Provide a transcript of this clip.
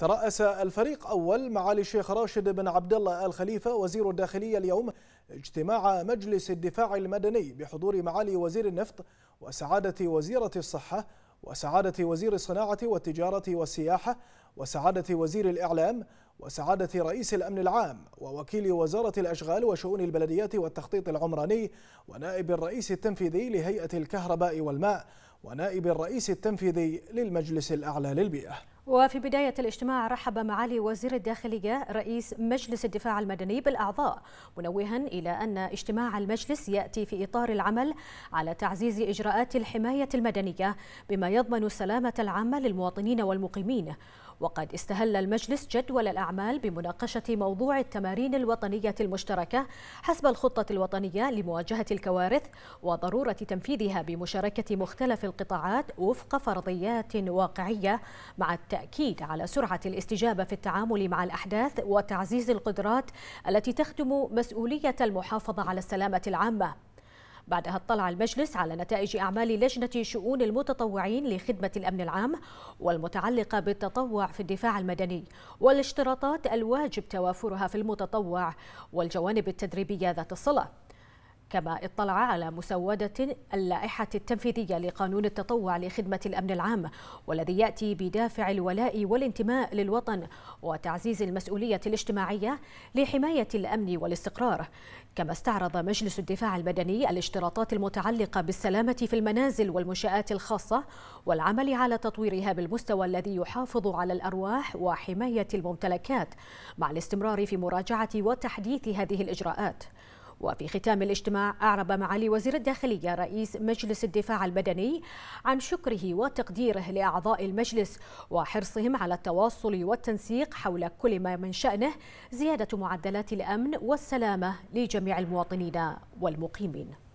ترأس الفريق أول معالي الشيخ راشد بن عبد الله آل خليفة وزير الداخلية اليوم اجتماع مجلس الدفاع المدني بحضور معالي وزير النفط وسعادة وزيرة الصحة وسعادة وزير الصناعة والتجارة والسياحة وسعادة وزير الإعلام وسعادة رئيس الأمن العام ووكيل وزارة الأشغال وشؤون البلديات والتخطيط العمراني ونائب الرئيس التنفيذي لهيئة الكهرباء والماء ونائب الرئيس التنفيذي للمجلس الأعلى للبيئة وفي بداية الاجتماع رحب معالي وزير الداخلية رئيس مجلس الدفاع المدني بالأعضاء منوها إلى أن اجتماع المجلس يأتي في إطار العمل على تعزيز إجراءات الحماية المدنية بما يضمن السلامة العامة للمواطنين والمقيمين وقد استهل المجلس جدول الأعمال بمناقشة موضوع التمارين الوطنية المشتركة حسب الخطة الوطنية لمواجهة الكوارث وضرورة تنفيذها بمشاركة مختلف القطاعات وفق فرضيات واقعية مع التأكيد على سرعة الاستجابة في التعامل مع الأحداث وتعزيز القدرات التي تخدم مسؤولية المحافظة على السلامة العامة بعدها اطلع المجلس على نتائج أعمال لجنة شؤون المتطوعين لخدمة الأمن العام والمتعلقة بالتطوع في الدفاع المدني والاشتراطات الواجب توافرها في المتطوع والجوانب التدريبية ذات الصلة كما اطلع على مسودة اللائحة التنفيذية لقانون التطوع لخدمة الأمن العام والذي يأتي بدافع الولاء والانتماء للوطن وتعزيز المسؤولية الاجتماعية لحماية الأمن والاستقرار كما استعرض مجلس الدفاع المدني الاشتراطات المتعلقة بالسلامة في المنازل والمنشآت الخاصة والعمل على تطويرها بالمستوى الذي يحافظ على الأرواح وحماية الممتلكات مع الاستمرار في مراجعة وتحديث هذه الإجراءات وفي ختام الاجتماع أعرب معالي وزير الداخلية رئيس مجلس الدفاع المدني عن شكره وتقديره لأعضاء المجلس وحرصهم على التواصل والتنسيق حول كل ما من شأنه زيادة معدلات الأمن والسلامة لجميع المواطنين والمقيمين